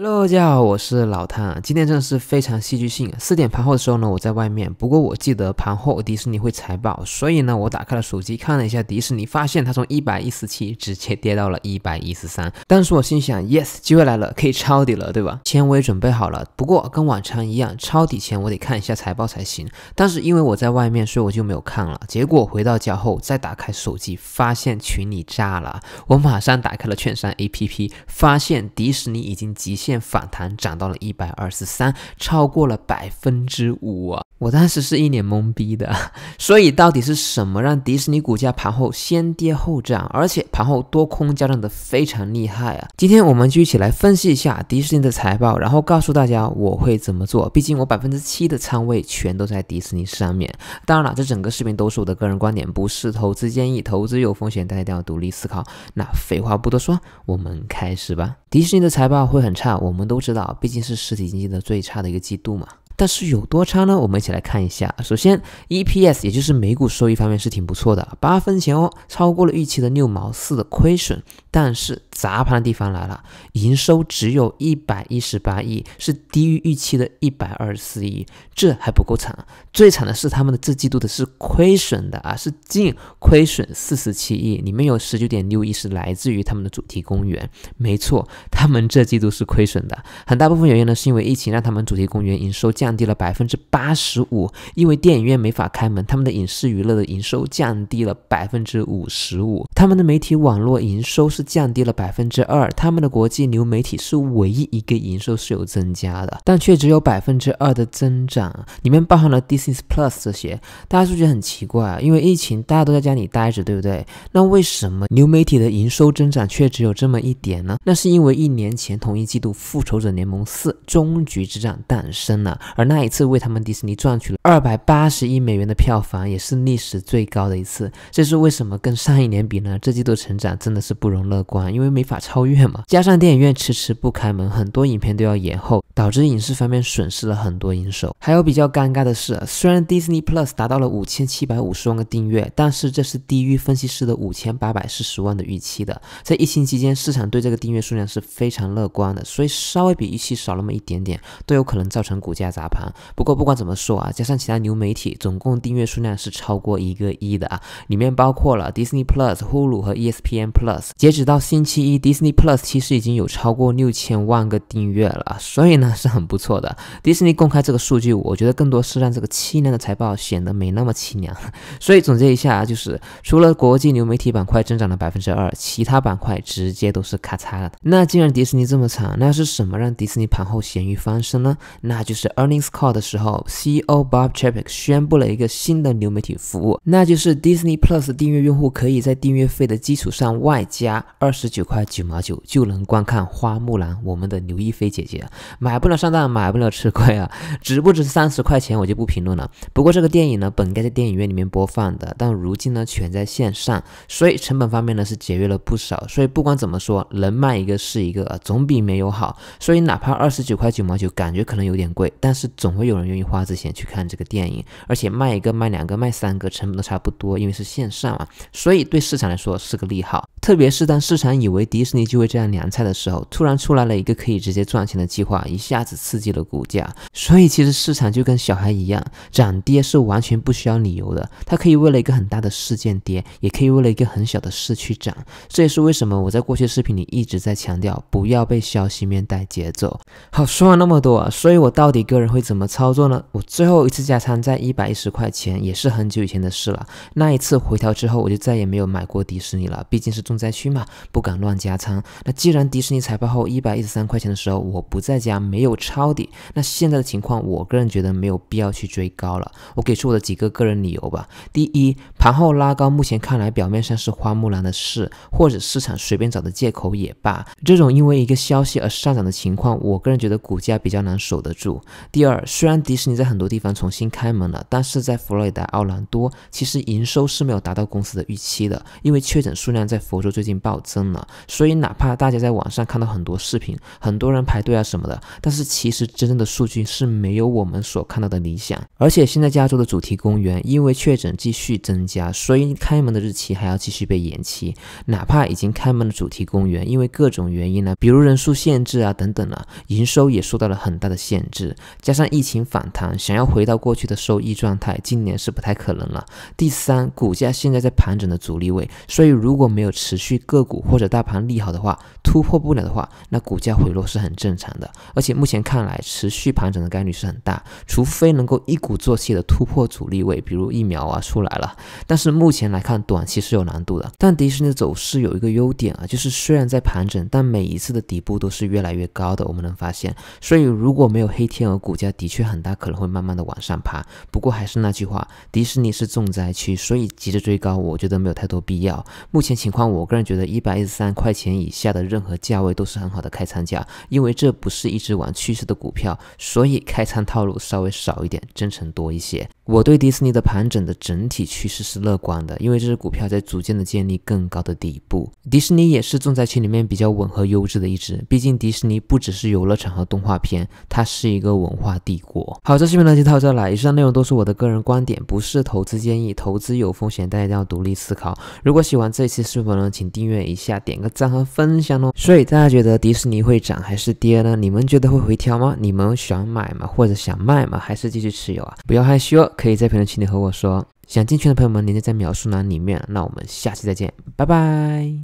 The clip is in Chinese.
hello，大家好，我是老汤。今天真的是非常戏剧性。四点盘后的时候呢，我在外面。不过我记得盘后迪士尼会财报，所以呢，我打开了手机看了一下迪士尼，发现它从一百一十七直接跌到了一百一十三。当时我心想，yes，机会来了，可以抄底了，对吧？钱我也准备好了。不过跟往常一样，抄底前我得看一下财报才行。但是因为我在外面，所以我就没有看了。结果回到家后，再打开手机，发现群里炸了。我马上打开了券商 APP，发现迪士尼已经极限。见反弹，涨到了一百二十三，超过了百分之五啊。我当时是一脸懵逼的，所以到底是什么让迪士尼股价盘后先跌后涨，而且盘后多空交战的非常厉害啊？今天我们就一起来分析一下迪士尼的财报，然后告诉大家我会怎么做。毕竟我百分之七的仓位全都在迪士尼上面。当然了，这整个视频都是我的个人观点，不是投资建议，投资有风险，大家一定要独立思考。那废话不多说，我们开始吧。迪士尼的财报会很差，我们都知道，毕竟是实体经济的最差的一个季度嘛。但是有多差呢？我们一起来看一下。首先，EPS 也就是每股收益方面是挺不错的，八分钱哦，超过了预期的六毛四的亏损。但是砸盘的地方来了，营收只有一百一十八亿，是低于预期的一百二十四亿。这还不够惨，最惨的是他们的这季度的是亏损的啊，是净亏损四十七亿，里面有十九点六亿是来自于他们的主题公园。没错，他们这季度是亏损的，很大部分原因呢是因为疫情让他们主题公园营收降低了百分之八十五，因为电影院没法开门，他们的影视娱乐的营收降低了百分之五十五，他们的媒体网络营收是。降低了百分之二，他们的国际流媒体是唯一一个营收是有增加的，但却只有百分之二的增长，里面包含了 Disney Plus 这些。大家是不是觉得很奇怪啊，因为疫情大家都在家里待着，对不对？那为什么流媒体的营收增长却只有这么一点呢？那是因为一年前同一季度《复仇者联盟四：终局之战》诞生了，而那一次为他们迪士尼赚取了二百八十亿美元的票房，也是历史最高的一次。这是为什么跟上一年比呢？这季度成长真的是不容。乐观，因为没法超越嘛。加上电影院迟迟不开门，很多影片都要延后。导致影视方面损失了很多营收。还有比较尴尬的是，虽然 Disney Plus 达到了五千七百五十万个订阅，但是这是低于分析师的五千八百四十万的预期的。在疫情期间，市场对这个订阅数量是非常乐观的，所以稍微比预期少那么一点点，都有可能造成股价砸盘。不过不管怎么说啊，加上其他流媒体，总共订阅数量是超过一个亿的啊，里面包括了 Disney Plus、Hulu 和 ESPN Plus。截止到星期一，Disney Plus 其实已经有超过六千万个订阅了，所以呢。是很不错的。迪士尼公开这个数据，我觉得更多是让这个凄凉的财报显得没那么凄凉。所以总结一下，就是除了国际流媒体板块增长了百分之二，其他板块直接都是咔嚓了。那既然迪士尼这么惨，那是什么让迪士尼盘后咸鱼翻身呢？那就是 earnings call 的时候，CEO Bob c h a p i k 宣布了一个新的流媒体服务，那就是 Disney Plus 订阅用户可以在订阅费的基础上外加二十九块九毛九就能观看《花木兰》，我们的刘亦菲姐姐买。不能上当，买不了吃亏啊！值不值三十块钱我就不评论了。不过这个电影呢，本该在电影院里面播放的，但如今呢全在线上，所以成本方面呢是节约了不少。所以不管怎么说，能卖一个是一个，啊，总比没有好。所以哪怕二十九块九毛九，感觉可能有点贵，但是总会有人愿意花这钱去看这个电影。而且卖一个、卖两个、卖三个，成本都差不多，因为是线上嘛。所以对市场来说是个利好。特别是当市场以为迪士尼就会这样凉菜的时候，突然出来了一个可以直接赚钱的计划，一下子刺激了股价。所以其实市场就跟小孩一样，涨跌是完全不需要理由的。它可以为了一个很大的事件跌，也可以为了一个很小的事去涨。这也是为什么我在过去视频里一直在强调，不要被消息面带节奏。好，说了那么多，所以我到底个人会怎么操作呢？我最后一次加仓在一百一十块钱，也是很久以前的事了。那一次回调之后，我就再也没有买过迪士尼了。毕竟是。重灾区嘛，不敢乱加仓。那既然迪士尼财报后一百一十三块钱的时候我不在家，没有抄底，那现在的情况，我个人觉得没有必要去追高了。我给出我的几个个人理由吧。第一，盘后拉高，目前看来表面上是花木兰的事，或者市场随便找的借口也罢。这种因为一个消息而上涨的情况，我个人觉得股价比较难守得住。第二，虽然迪士尼在很多地方重新开门了，但是在佛罗里达奥兰多，其实营收是没有达到公司的预期的，因为确诊数量在佛。我说最近暴增了，所以哪怕大家在网上看到很多视频，很多人排队啊什么的，但是其实真正的数据是没有我们所看到的理想。而且现在加州的主题公园因为确诊继续增加，所以开门的日期还要继续被延期。哪怕已经开门的主题公园，因为各种原因呢，比如人数限制啊等等啊，营收也受到了很大的限制。加上疫情反弹，想要回到过去的收益状态，今年是不太可能了。第三，股价现在在盘整的阻力位，所以如果没有持持续个股或者大盘利好的话，突破不了的话，那股价回落是很正常的。而且目前看来，持续盘整的概率是很大，除非能够一鼓作气的突破阻力位，比如疫苗啊出来了。但是目前来看，短期是有难度的。但迪士尼的走势有一个优点啊，就是虽然在盘整，但每一次的底部都是越来越高的。我们能发现，所以如果没有黑天鹅，股价的确很大可能会慢慢的往上爬。不过还是那句话，迪士尼是重灾区，所以急着追高，我觉得没有太多必要。目前情况我。我个人觉得一百一十三块钱以下的任何价位都是很好的开仓价，因为这不是一只玩趋势的股票，所以开仓套路稍微少一点，真诚多一些。我对迪士尼的盘整的整体趋势是乐观的，因为这只股票在逐渐的建立更高的底部。迪士尼也是重灾区里面比较吻合优质的一只，毕竟迪士尼不只是游乐场和动画片，它是一个文化帝国。好，这期视频呢就到这了，以上内容都是我的个人观点，不是投资建议，投资有风险，大家一定要独立思考。如果喜欢这期视频呢？请订阅一下，点个赞和分享哦。所以大家觉得迪士尼会涨还是跌呢？你们觉得会回调吗？你们想买吗？或者想卖吗？还是继续持有啊？不要害羞可以在评论区里和我说。想进群的朋友们，链接在描述栏里面。那我们下期再见，拜拜。